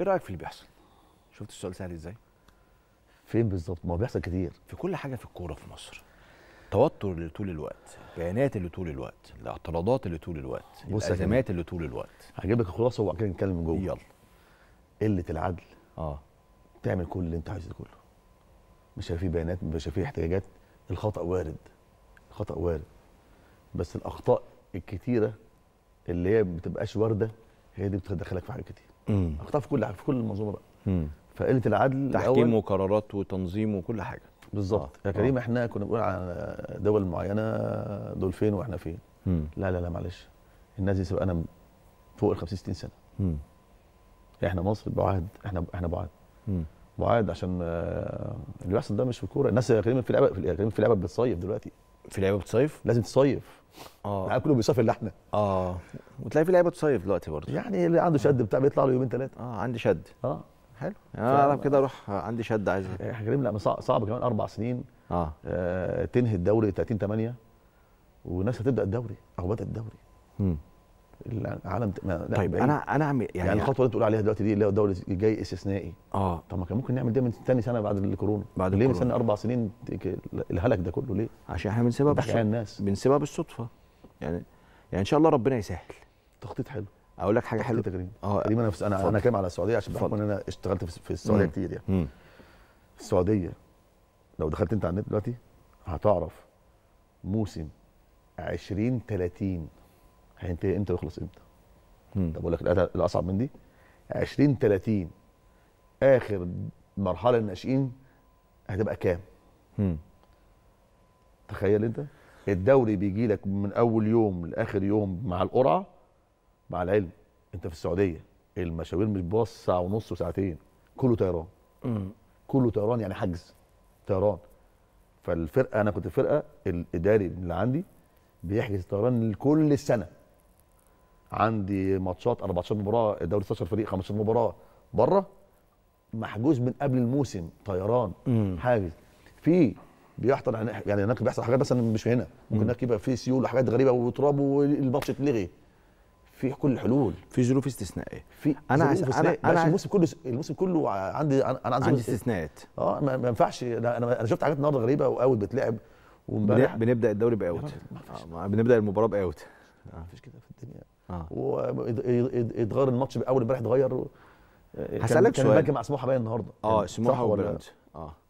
ايه رايك في اللي بيحصل شفت السؤال سهل ازاي فين بالظبط ما هو بيحصل كتير في كل حاجه في الكوره في مصر توتر اللي طول الوقت البيانات اللي طول الوقت الاعتراضات اللي طول الوقت الازمات اللي طول الوقت هجيب لك الخلاصه وبعد كده نتكلم من جوه يلا قله العدل اه تعمل كل اللي انت عايزه كله مش هيبقى فيه بيانات مش هيبقى فيه احتياجات الخطا وارد الخطا وارد بس الاخطاء الكتيره اللي هي ما بتبقاش وارده هي دي بتدخلك في حاجات كتير مم. اخطاء في كل حاجه في كل المنظومه بقى فقله العدل تحكيم وقرارات وتنظيم وكل حاجه بالظبط آه. يا كريم آه. احنا كنا بنقول على دول معينه دول فين واحنا فين مم. لا لا لا معلش الناس دي انا فوق ال 50 60 سنه مم. احنا مصر بعاد احنا احنا بعاد بعاد عشان آه، اللي بيحصل ده مش في الكوره الناس يا كريم في لعبه في لعبه بتصيف دلوقتي في لعبه بتصيف لازم تصيف اه اكله بيصفي اللحمه اه وتلاقي في لعيبه تصيف دلوقتي برضه يعني اللي عنده شد بتاع بيطلع له يومين ثلاثه اه عندي شد اه حلو آه، انا كده اروح آه، عندي شد عايز إيه؟ إيه، احنا كريم لا صعب, كمان اربع سنين اه, آه تنهي الدوري 30 8 والناس هتبدا الدوري او بدات الدوري امم العالم لا طيب انا إيه؟ انا اعمل يعني, يعني الخطوه اللي انت بتقول عليها دلوقتي دي اللي هو الدوري الجاي استثنائي اه طب ما كان ممكن نعمل ده من ثاني سنه بعد الكورونا بعد ليه مستني اربع سنين الهلك ده كله ليه؟ عشان احنا بنسيبها بالصدفه الناس بنسيبها بالصدفه يعني يعني ان شاء الله ربنا يسهل تخطيط حلو اقول لك حاجه حلوه كريم اه تقريبا انا انا فضل. انا كلام على السعوديه عشان بحكم ان انا اشتغلت في السعوديه مم. كتير يعني مم. السعوديه لو دخلت انت على النت دلوقتي هتعرف موسم 20 30 هينتهي امتى ويخلص امتى طب اقول لك الاصعب من دي 20 30 اخر مرحله الناشئين هتبقى كام تخيل انت الدوري بيجي لك من اول يوم لاخر يوم مع القرعه مع العلم انت في السعوديه المشاوير مش باص ساعه ونص وساعتين كله طيران كله طيران يعني حجز طيران فالفرقه انا كنت فرقه الاداري اللي عندي بيحجز طيران لكل السنه عندي ماتشات 14 مباراه الدوري 16 فريق 15 مباراه بره محجوز من قبل الموسم طيران مم. حاجز في بيحصل يعني, يعني هناك بيحصل حاجات مثلا مش هنا ممكن هناك يبقى في سيول وحاجات غريبه وتراب والماتش اتلغي في كل الحلول في ظروف استثنائيه في انا عايز انا انا الموسم كله الموسم كله عندي انا عندي عندي استثناءات اه ما ينفعش انا انا شفت حاجات النهارده غريبه واوت بتلعب وامبارح بنبدا الدوري باوت آه، بنبدا المباراه باوت ما فيش كده في الدنيا آه. واتغير الماتش اول امبارح اتغير هسألك سؤال كان مع سموحه باين النهارده اه سموحه ولا اه